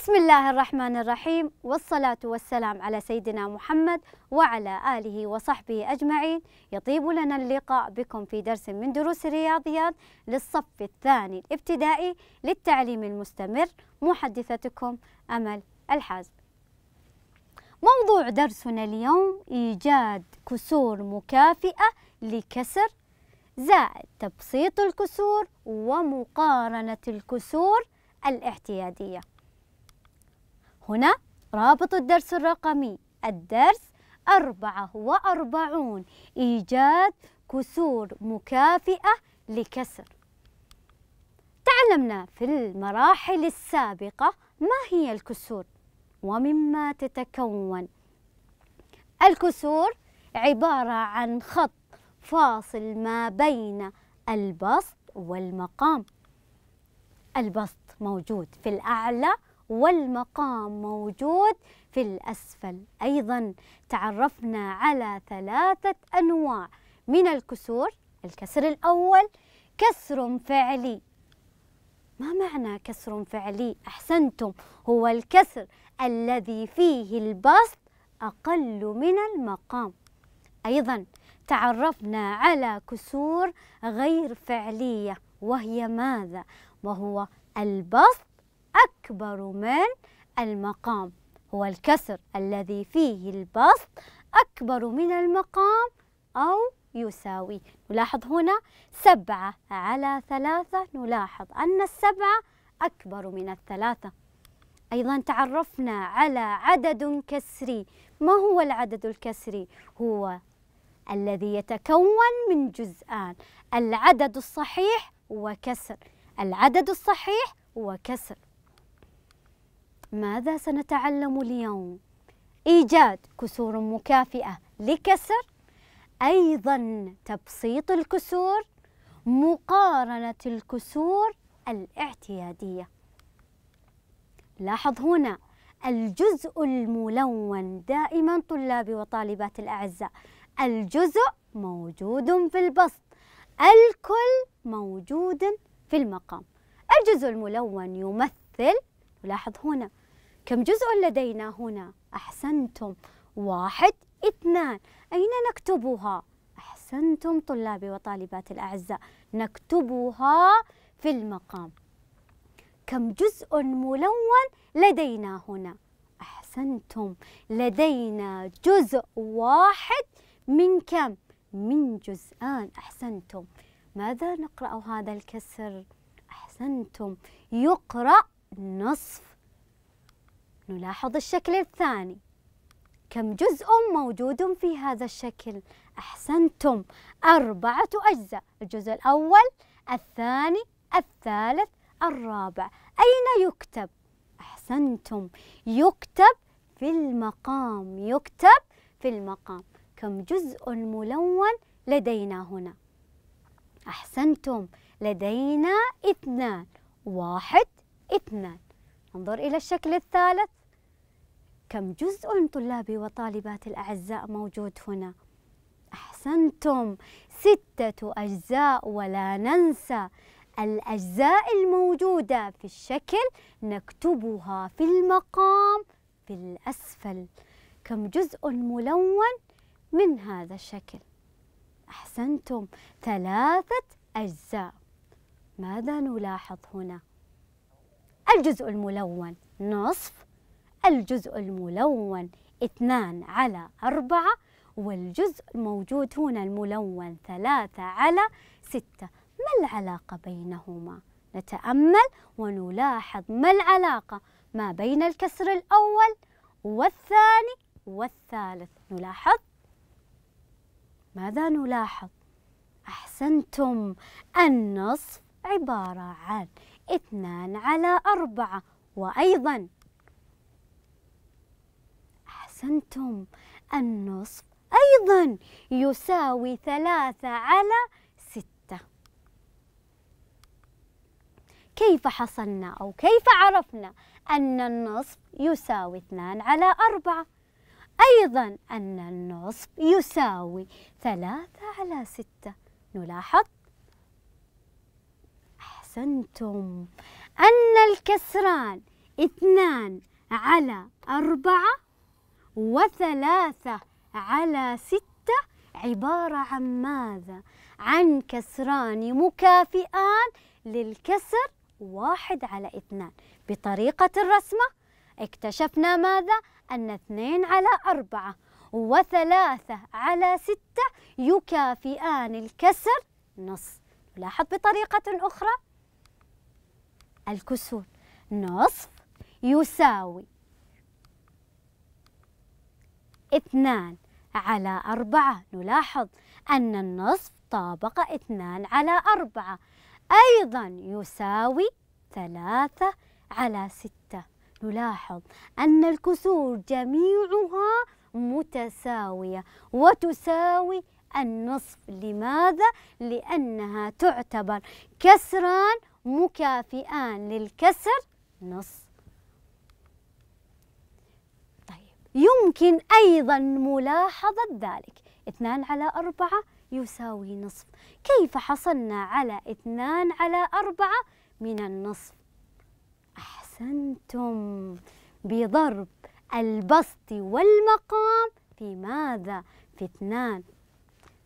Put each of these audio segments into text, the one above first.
بسم الله الرحمن الرحيم والصلاة والسلام على سيدنا محمد وعلى آله وصحبه أجمعين يطيب لنا اللقاء بكم في درس من دروس الرياضيات للصف الثاني الابتدائي للتعليم المستمر محدثتكم أمل الحازم موضوع درسنا اليوم إيجاد كسور مكافئة لكسر زائد تبسيط الكسور ومقارنة الكسور الاعتياديه هنا رابط الدرس الرقمي الدرس أربعة وأربعون إيجاد كسور مكافئة لكسر تعلمنا في المراحل السابقة ما هي الكسور ومما تتكون الكسور عبارة عن خط فاصل ما بين البسط والمقام البسط موجود في الأعلى والمقام موجود في الأسفل أيضا تعرفنا على ثلاثة أنواع من الكسور الكسر الأول كسر فعلي ما معنى كسر فعلي أحسنتم هو الكسر الذي فيه البسط أقل من المقام أيضا تعرفنا على كسور غير فعلية وهي ماذا؟ وهو البسط أكبر من المقام هو الكسر الذي فيه البسط أكبر من المقام أو يساوي نلاحظ هنا سبعة على ثلاثة نلاحظ أن السبعة أكبر من الثلاثة أيضا تعرفنا على عدد كسري ما هو العدد الكسري؟ هو الذي يتكون من جزءان العدد الصحيح وكسر العدد الصحيح وكسر ماذا سنتعلم اليوم؟ إيجاد كسور مكافئة لكسر أيضا تبسيط الكسور مقارنة الكسور الاعتيادية لاحظ هنا الجزء الملون دائما طلابي وطالبات الأعزاء الجزء موجود في البسط الكل موجود في المقام الجزء الملون يمثل لاحظ هنا كم جزء لدينا هنا أحسنتم واحد اثنان أين نكتبها أحسنتم طلابي وطالبات الأعزاء نكتبها في المقام كم جزء ملون لدينا هنا أحسنتم لدينا جزء واحد من كم من جزءان أحسنتم ماذا نقرأ هذا الكسر أحسنتم يقرأ نصف نلاحظ الشكل الثاني كم جزء موجود في هذا الشكل؟ أحسنتم أربعة أجزاء الجزء الأول الثاني الثالث الرابع أين يكتب؟ أحسنتم يكتب في المقام يكتب في المقام كم جزء ملون لدينا هنا؟ أحسنتم لدينا اثنان واحد اثنان انظر إلى الشكل الثالث كم جزء من طلابي وطالباتي الأعزاء موجود هنا أحسنتم ستة أجزاء ولا ننسى الأجزاء الموجودة في الشكل نكتبها في المقام في الأسفل كم جزء ملون من هذا الشكل أحسنتم ثلاثة أجزاء ماذا نلاحظ هنا؟ الجزء الملون نصف الجزء الملون 2 على أربعة والجزء الموجود هنا الملون ثلاثة على ستة ما العلاقة بينهما؟ نتأمل ونلاحظ ما العلاقة ما بين الكسر الأول والثاني والثالث نلاحظ ماذا نلاحظ؟ أحسنتم النصف عبارة عن اثنان على أربعة وأيضا أحسنتم النصف أيضا يساوي ثلاثة على ستة كيف حصلنا أو كيف عرفنا أن النصف يساوي اثنان على أربعة أيضا أن النصف يساوي ثلاثة على ستة نلاحظ أحسنتم أن الكسران اثنان على أربعة وثلاثة على ستة عبارة عن ماذا؟ عن كسران مكافئان للكسر واحد على اثنان بطريقة الرسمة اكتشفنا ماذا؟ أن اثنين على أربعة وثلاثة على ستة يكافئان الكسر نص لاحظ بطريقة أخرى الكسور نصف يساوي اثنان على أربعة نلاحظ أن النصف طابق اثنان على أربعة أيضا يساوي ثلاثة على ستة نلاحظ أن الكسور جميعها متساوية وتساوي النصف لماذا؟ لأنها تعتبر كسران مكافئان للكسر نصف يمكن أيضا ملاحظة ذلك اثنان على أربعة يساوي نصف كيف حصلنا على اثنان على أربعة من النصف أحسنتم بضرب البسط والمقام في ماذا؟ في اثنان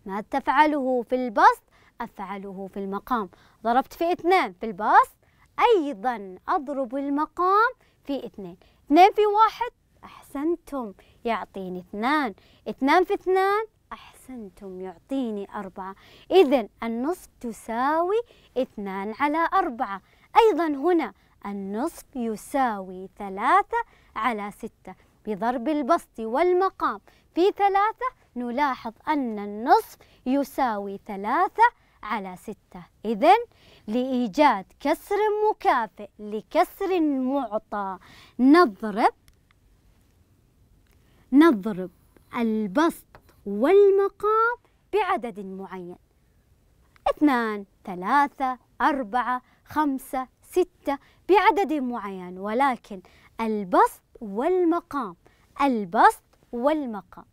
ما تفعله في البسط أفعله في المقام ضربت في اثنان في البسط أيضا أضرب المقام في اثنين اثنين في واحد أحسنتم يعطيني اثنان اثنان في اثنان أحسنتم يعطيني أربعة إذا النصف تساوي اثنان على أربعة أيضا هنا النصف يساوي ثلاثة على ستة بضرب البسط والمقام في ثلاثة نلاحظ أن النصف يساوي ثلاثة على ستة إذا لإيجاد كسر مكافئ لكسر معطى نضرب نضرب البسط والمقام بعدد معين اثنان ثلاثة أربعة خمسة ستة بعدد معين ولكن البسط والمقام البسط والمقام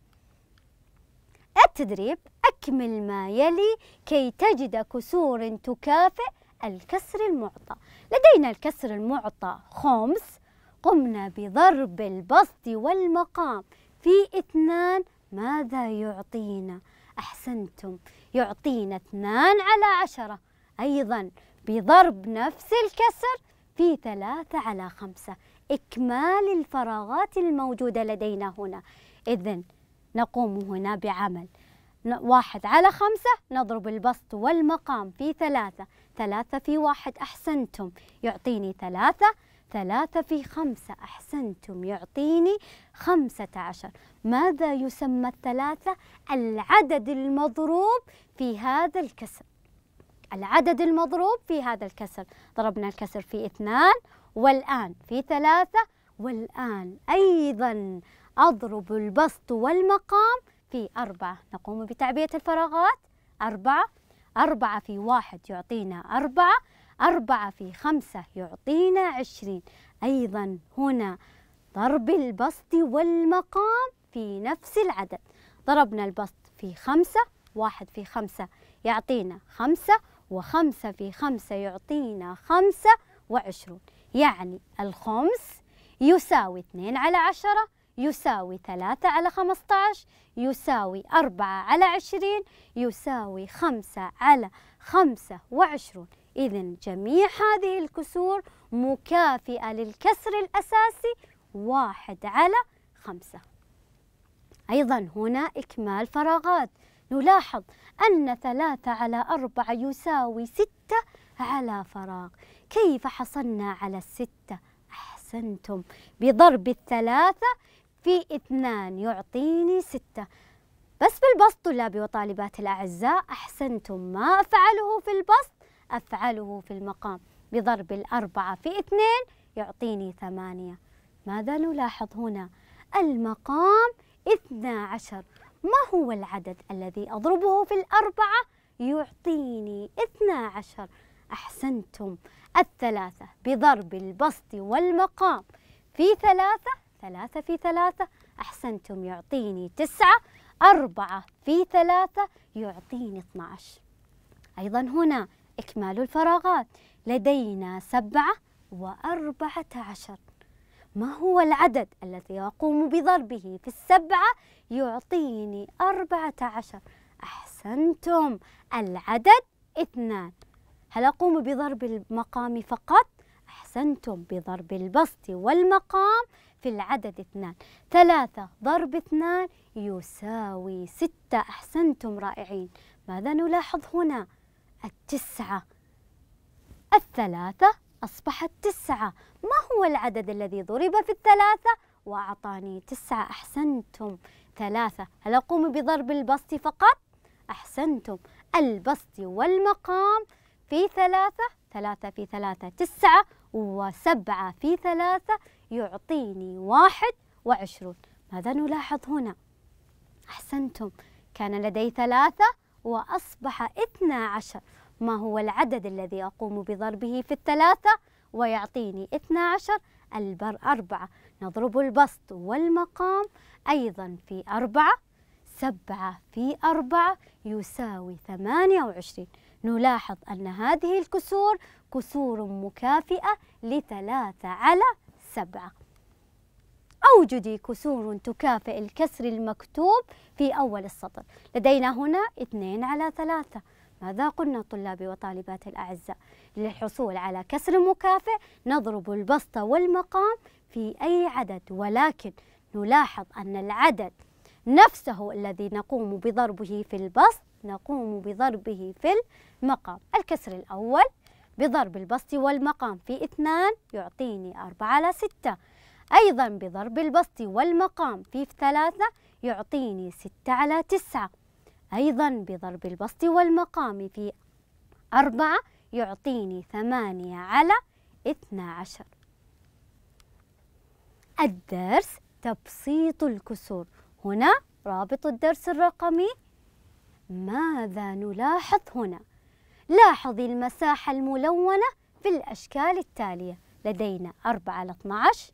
التدريب أكمل ما يلي كي تجد كسور تكافئ الكسر المعطى لدينا الكسر المعطى خمس قمنا بضرب البسط والمقام في اثنان ماذا يعطينا أحسنتم يعطينا اثنان على عشرة أيضا بضرب نفس الكسر في ثلاثة على خمسة إكمال الفراغات الموجودة لدينا هنا إذا نقوم هنا بعمل واحد على خمسة نضرب البسط والمقام في ثلاثة ثلاثة في واحد أحسنتم يعطيني ثلاثة ثلاثة في خمسة أحسنتم يعطيني خمسة عشر ماذا يسمى الثلاثة؟ العدد المضروب في هذا الكسر العدد المضروب في هذا الكسر ضربنا الكسر في اثنان والآن في ثلاثة والآن أيضا أضرب البسط والمقام في أربعة نقوم بتعبئة الفراغات أربعة أربعة في واحد يعطينا أربعة أربعة في خمسة يعطينا عشرين أيضا هنا ضرب البسط والمقام في نفس العدد ضربنا البسط في خمسة واحد في خمسة يعطينا خمسة وخمسة في خمسة يعطينا خمسة وعشرون يعني الخمس يساوي اثنين على عشرة يساوي ثلاثة على خمسة عشر يساوي أربعة على عشرين يساوي خمسة على خمسة وعشرون إذا جميع هذه الكسور مكافئة للكسر الأساسي واحد على خمسة أيضا هنا إكمال فراغات نلاحظ أن ثلاثة على أربعة يساوي ستة على فراغ كيف حصلنا على الستة؟ أحسنتم بضرب الثلاثة في اثنان يعطيني ستة بس بالبسط طلابي وطالبات الأعزاء أحسنتم ما أفعله في البسط أفعله في المقام بضرب الأربعة في اثنين يعطيني ثمانية ماذا نلاحظ هنا؟ المقام اثنا عشر ما هو العدد الذي أضربه في الأربعة يعطيني اثنا عشر أحسنتم الثلاثة بضرب البسط والمقام في ثلاثة ثلاثة في ثلاثة أحسنتم يعطيني تسعة أربعة في ثلاثة يعطيني 12 أيضا هنا إكمال الفراغات لدينا سبعة وأربعة عشر ما هو العدد الذي أقوم بضربه في السبعة يعطيني أربعة عشر أحسنتم العدد اثنان هل أقوم بضرب المقام فقط؟ أحسنتم بضرب البسط والمقام في العدد اثنان ثلاثة ضرب اثنان يساوي ستة أحسنتم رائعين ماذا نلاحظ هنا؟ التسعة الثلاثة أصبحت تسعة ما هو العدد الذي ضرب في الثلاثة وأعطاني تسعة أحسنتم ثلاثة هل أقوم بضرب البسط فقط؟ أحسنتم البسط والمقام في ثلاثة ثلاثة في ثلاثة تسعة وسبعة في ثلاثة يعطيني واحد وعشرون ماذا نلاحظ هنا؟ أحسنتم كان لدي ثلاثة وأصبح اثنا عشر ما هو العدد الذي أقوم بضربه في الثلاثة ويعطيني 12 البر أربعة نضرب البسط والمقام أيضا في أربعة سبعة في أربعة يساوي 28 نلاحظ أن هذه الكسور كسور مكافئة لثلاثة على سبعة أوجدي كسور تكافئ الكسر المكتوب في أول السطر لدينا هنا 2 على 3 ماذا قلنا طلابي وطالباتي الأعزاء للحصول على كسر مكافئ نضرب البسطة والمقام في أي عدد ولكن نلاحظ أن العدد نفسه الذي نقوم بضربه في البسط نقوم بضربه في المقام الكسر الأول بضرب البسط والمقام في اثنان يعطيني أربعة على ستة أيضا بضرب البسط والمقام في ثلاثة يعطيني ستة على تسعة أيضا بضرب البسط والمقام في أربعة يعطيني ثمانية على اثنى عشر الدرس تبسيط الكسور هنا رابط الدرس الرقمي ماذا نلاحظ هنا؟ لاحظي المساحة الملونة في الأشكال التالية لدينا أربعة على عشر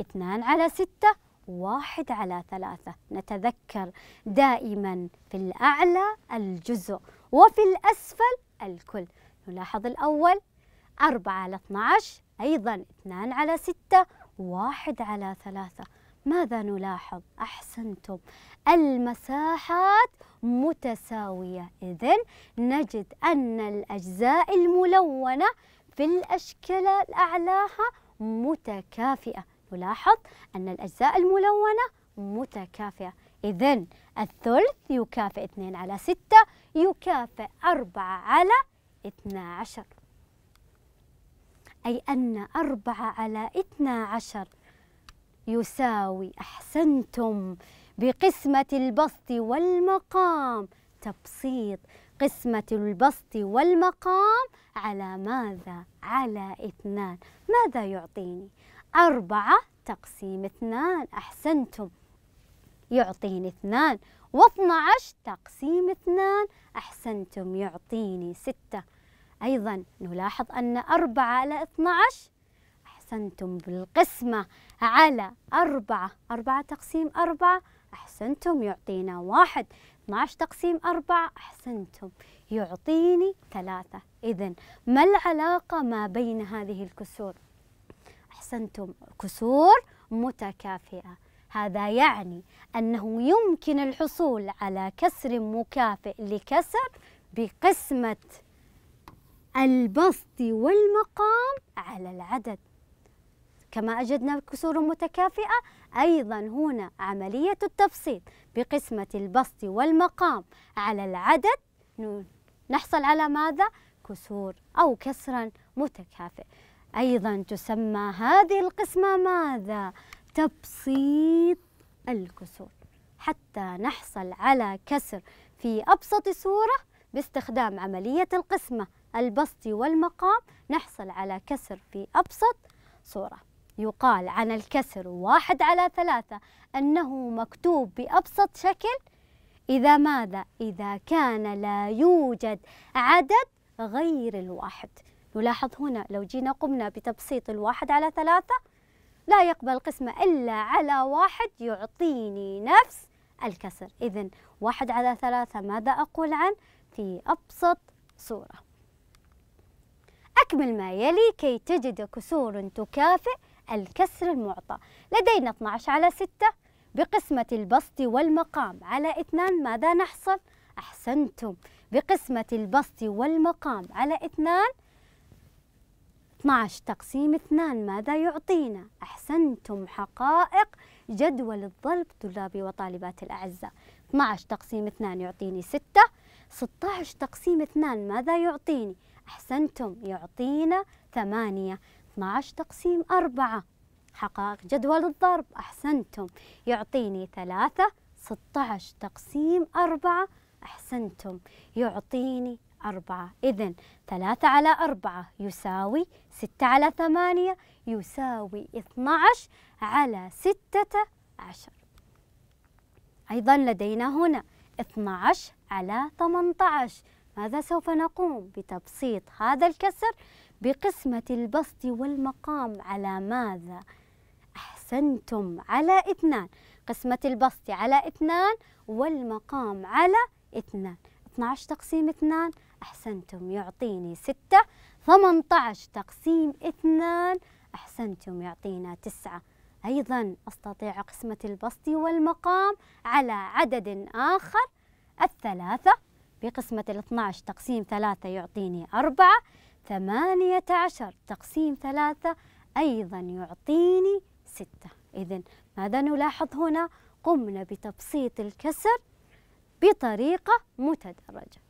اثنان على ستة واحد على ثلاثة نتذكر دائما في الأعلى الجزء وفي الأسفل الكل نلاحظ الأول أربعة على 12 أيضا اثنان على ستة واحد على ثلاثة ماذا نلاحظ؟ أحسنتم المساحات متساوية إذن نجد أن الأجزاء الملونة في الأشكال الأعلاها متكافئة نلاحظ أن الأجزاء الملونة متكافئة إذا الثلث يكافئ 2 على 6 يكافئ 4 على 12 أي أن 4 على 12 يساوي أحسنتم بقسمة البسط والمقام تبسيط قسمة البسط والمقام على ماذا؟ على اثنان ماذا يعطيني؟ أربعة تقسيم اثنان أحسنتم يعطيني اثنان واثنى عشر تقسيم اثنان أحسنتم يعطيني ستة أيضا نلاحظ أن أربعة على اثنى عشر أحسنتم بالقسمة على أربعة أربعة تقسيم أربعة أحسنتم يعطينا واحد 12 تقسيم أربعة أحسنتم يعطيني ثلاثة إذا ما العلاقة ما بين هذه الكسور؟ أحسنتم كسور متكافئة هذا يعني أنه يمكن الحصول على كسر مكافئ لكسر بقسمة البسط والمقام على العدد كما أجدنا كسور متكافئة أيضا هنا عملية التبسيط بقسمة البسط والمقام على العدد نحصل على ماذا؟ كسور أو كسرا متكافئ أيضا تسمى هذه القسمة ماذا؟ تبسيط الكسور حتى نحصل على كسر في أبسط صورة باستخدام عملية القسمة البسط والمقام نحصل على كسر في أبسط صورة يقال عن الكسر واحد على ثلاثة أنه مكتوب بأبسط شكل إذا ماذا؟ إذا كان لا يوجد عدد غير الواحد نلاحظ هنا لو جينا قمنا بتبسيط الواحد على ثلاثة لا يقبل قسمة إلا على واحد يعطيني نفس الكسر إذا واحد على ثلاثة ماذا أقول عن في أبسط صورة أكمل ما يلي كي تجد كسور تكافئ الكسر المعطى لدينا 12 على 6 بقسمة البسط والمقام على اثنان ماذا نحصل؟ أحسنتم بقسمة البسط والمقام على اثنان 12 تقسيم 2 ماذا يعطينا؟ أحسنتم حقائق جدول الضرب طلابي وطالبات الأعزاء 12 تقسيم 2 يعطيني 6 16 تقسيم 2 ماذا يعطيني؟ أحسنتم يعطينا 8 12 تقسيم 4 حقائق جدول الضرب أحسنتم يعطيني 3 16 تقسيم 4 أحسنتم يعطيني أربعة إذن ثلاثة على أربعة يساوي ستة على ثمانية يساوي 12 عشر على ستة عشر أيضا لدينا هنا 12 عشر على ثمانية عشر ماذا سوف نقوم بتبسيط هذا الكسر بقسمة البسط والمقام على ماذا؟ أحسنتم على اثنان قسمة البسط على اثنان والمقام على اثنان 12 تقسيم 2 أحسنتم يعطيني ستة ثمانية تقسيم اثنان أحسنتم يعطينا تسعة أيضا أستطيع قسمة البسط والمقام على عدد آخر الثلاثة بقسمة الاثنى عشر تقسيم ثلاثة يعطيني أربعة ثمانية عشر تقسيم ثلاثة أيضا يعطيني ستة إذا ماذا نلاحظ هنا؟ قمنا بتبسيط الكسر بطريقة متدرجة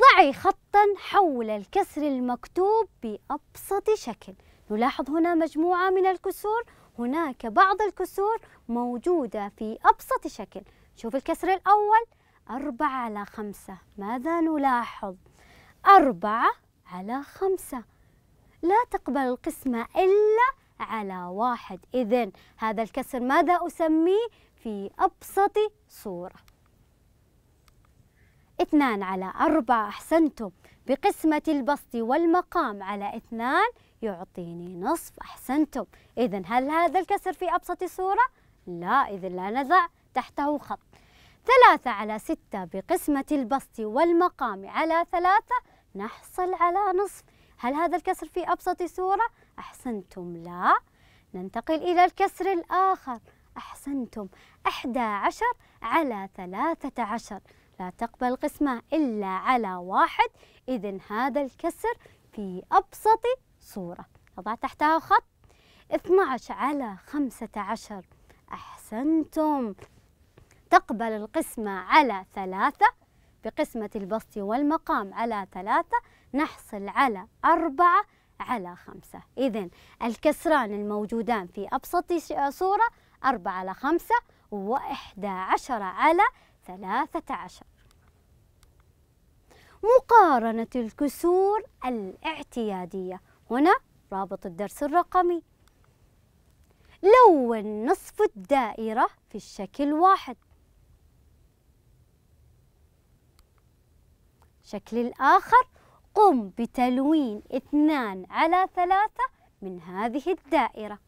ضعي خطا حول الكسر المكتوب بأبسط شكل نلاحظ هنا مجموعة من الكسور هناك بعض الكسور موجودة في أبسط شكل شوف الكسر الأول أربعة على خمسة ماذا نلاحظ؟ أربعة على خمسة لا تقبل القسمة إلا على واحد إذن هذا الكسر ماذا أسميه في أبسط صورة اثنان على أربعة أحسنتم بقسمة البسط والمقام على اثنان يعطيني نصف أحسنتم إذا هل هذا الكسر في أبسط صورة؟ لا إذا لا نزع تحته خط ثلاثة على ستة بقسمة البسط والمقام على ثلاثة نحصل على نصف هل هذا الكسر في أبسط صورة؟ أحسنتم لا ننتقل إلى الكسر الآخر أحسنتم أحدى عشر على ثلاثة عشر لا تقبل قسمة إلا على واحد إذا هذا الكسر في أبسط صورة نضع تحتها خط 12 على 15 أحسنتم تقبل القسمة على ثلاثة بقسمة البسط والمقام على ثلاثة نحصل على أربعة على خمسة إذا الكسران الموجودان في أبسط صورة أربعة على خمسة وإحدى عشر على ثلاثة عشر مقارنة الكسور الاعتيادية هنا رابط الدرس الرقمي لون نصف الدائرة في الشكل واحد الشكل الآخر قم بتلوين اثنان على ثلاثة من هذه الدائرة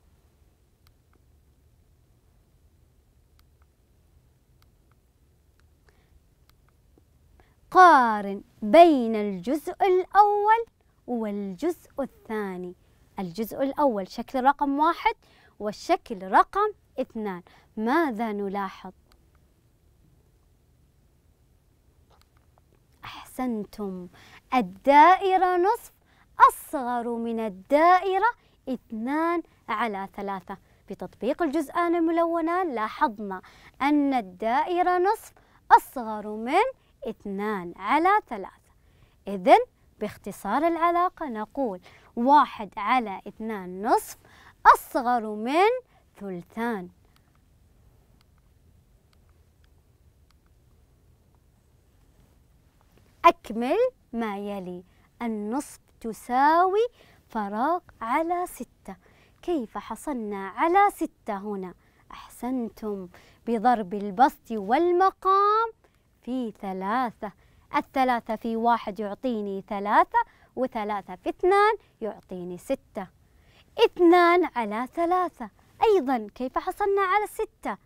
قارن بين الجزء الأول والجزء الثاني الجزء الأول شكل رقم واحد والشكل رقم اثنان ماذا نلاحظ؟ أحسنتم الدائرة نصف أصغر من الدائرة اثنان على ثلاثة بتطبيق الجزئان الملونان لاحظنا أن الدائرة نصف أصغر من اثنان على ثلاثة إذن باختصار العلاقة نقول واحد على اثنان نصف أصغر من ثلثان أكمل ما يلي النصف تساوي فراغ على ستة كيف حصلنا على ستة هنا؟ أحسنتم بضرب البسط والمقام في ثلاثة الثلاثة في واحد يعطيني ثلاثة وثلاثة في اثنان يعطيني ستة اثنان على ثلاثة أيضا كيف حصلنا على ستة؟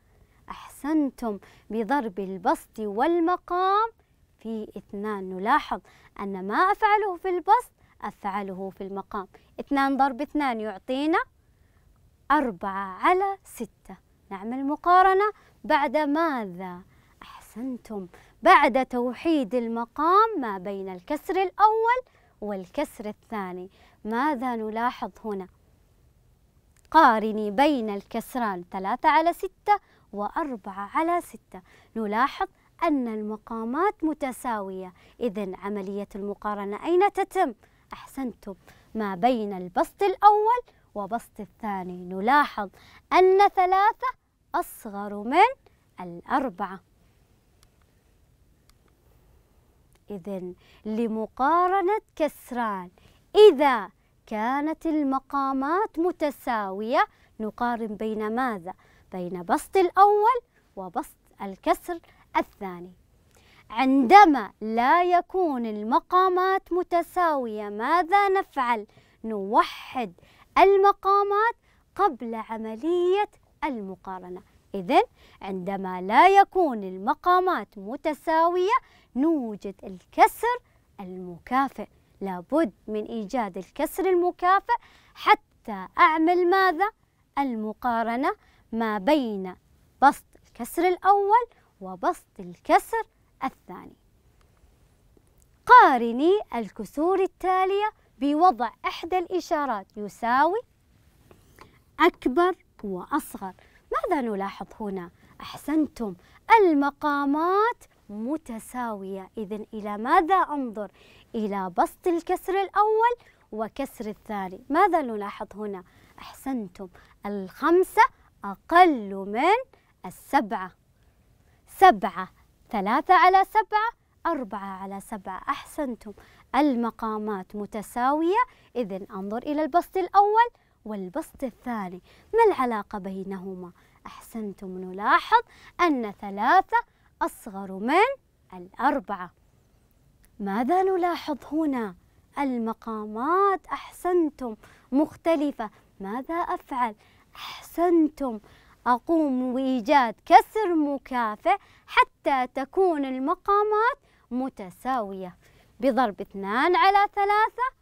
أحسنتم بضرب البسط والمقام في اثنان نلاحظ أن ما أفعله في البسط أفعله في المقام اثنان ضرب اثنان يعطينا أربعة على ستة نعمل مقارنة بعد ماذا؟ أحسنتم بعد توحيد المقام ما بين الكسر الأول والكسر الثاني ماذا نلاحظ هنا؟ قارني بين الكسران ثلاثة على ستة وأربعة على ستة نلاحظ أن المقامات متساوية إذا عملية المقارنة أين تتم؟ أحسنتم ما بين البسط الأول وبسط الثاني نلاحظ أن ثلاثة أصغر من الأربعة إذا لمقارنة كسران إذا كانت المقامات متساوية نقارن بين ماذا؟ بين بسط الأول وبسط الكسر الثاني عندما لا يكون المقامات متساوية ماذا نفعل؟ نوحد المقامات قبل عملية المقارنة إذن عندما لا يكون المقامات متساوية نوجد الكسر المكافئ لابد من إيجاد الكسر المكافئ حتى أعمل ماذا؟ المقارنة ما بين بسط الكسر الأول وبسط الكسر الثاني قارني الكسور التالية بوضع إحدى الإشارات يساوي أكبر وأصغر ماذا نلاحظ هنا؟ أحسنتم المقامات متساوية إذا إلى ماذا أنظر؟ إلى بسط الكسر الأول وكسر الثاني ماذا نلاحظ هنا؟ أحسنتم الخمسة أقل من السبعة سبعة ثلاثة على سبعة أربعة على سبعة أحسنتم المقامات متساوية إذا أنظر إلى البسط الأول والبسط الثاني ما العلاقة بينهما؟ أحسنتم نلاحظ أن ثلاثة أصغر من الأربعة ماذا نلاحظ هنا؟ المقامات أحسنتم مختلفة ماذا أفعل؟ أحسنتم أقوم بإيجاد كسر مكافئ حتى تكون المقامات متساوية بضرب اثنان على ثلاثة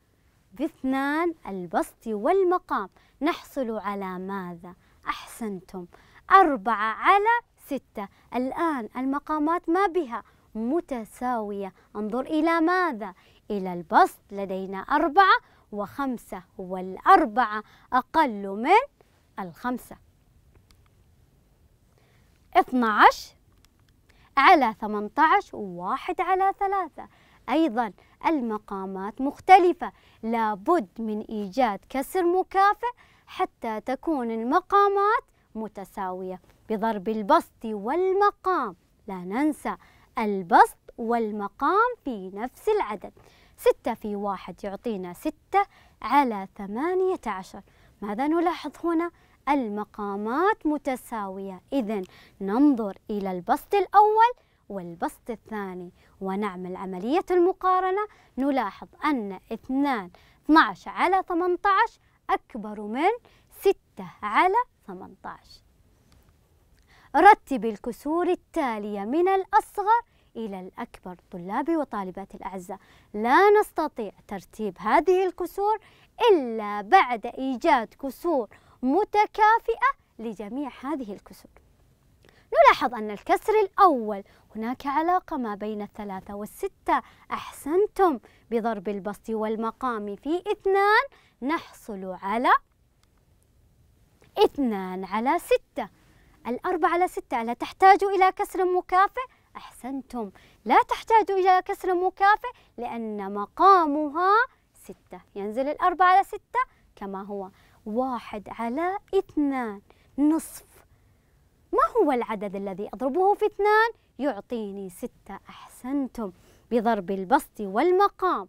باثنان البسط والمقام نحصل على ماذا؟ أحسنتم أربعة على ستة الآن المقامات ما بها متساوية انظر إلى ماذا؟ إلى البسط لدينا أربعة وخمسة والأربعة أقل من الخمسة 12 على 18 وواحد على ثلاثة أيضا المقامات مختلفة لابد من إيجاد كسر مكافئ حتى تكون المقامات متساوية بضرب البسط والمقام لا ننسى البسط والمقام في نفس العدد ستة في واحد يعطينا ستة على ثمانية عشر ماذا نلاحظ هنا؟ المقامات متساوية إذا ننظر إلى البسط الأول والبسط الثاني ونعمل عملية المقارنة نلاحظ أن 2 12 على 18 أكبر من 6 على 18 رتب الكسور التالية من الأصغر إلى الأكبر طلابي وطالباتي الأعزاء لا نستطيع ترتيب هذه الكسور إلا بعد إيجاد كسور متكافئة لجميع هذه الكسور نلاحظ أن الكسر الأول هناك علاقة ما بين الثلاثة والستة أحسنتم بضرب البسط والمقام في اثنان نحصل على اثنان على سته الأربعة على ستة لا تحتاج إلى كسر مكافئ أحسنتم لا تحتاج إلى كسر مكافئ لأن مقامها ستة ينزل الأربعة على ستة كما هو واحد على اثنان نصف ما هو العدد الذي أضربه في اثنان يعطيني ستة أحسنتم بضرب البسط والمقام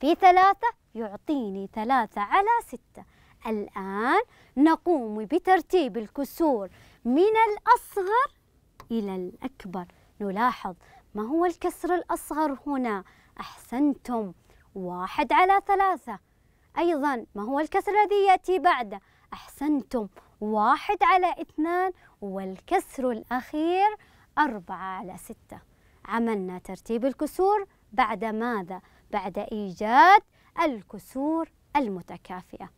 في ثلاثة يعطيني ثلاثة على ستة الآن نقوم بترتيب الكسور من الأصغر إلى الأكبر نلاحظ ما هو الكسر الأصغر هنا أحسنتم واحد على ثلاثة أيضا ما هو الكسر الذي يأتي بعده أحسنتم واحد على اثنان والكسر الأخير أربعة على ستة عملنا ترتيب الكسور بعد ماذا؟ بعد إيجاد الكسور المتكافئة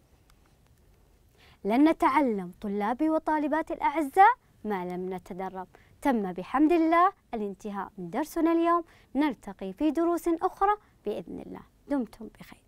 لن نتعلم طلابي وطالباتي الأعزاء ما لم نتدرب تم بحمد الله الانتهاء من درسنا اليوم نلتقي في دروس أخرى بإذن الله دمتم بخير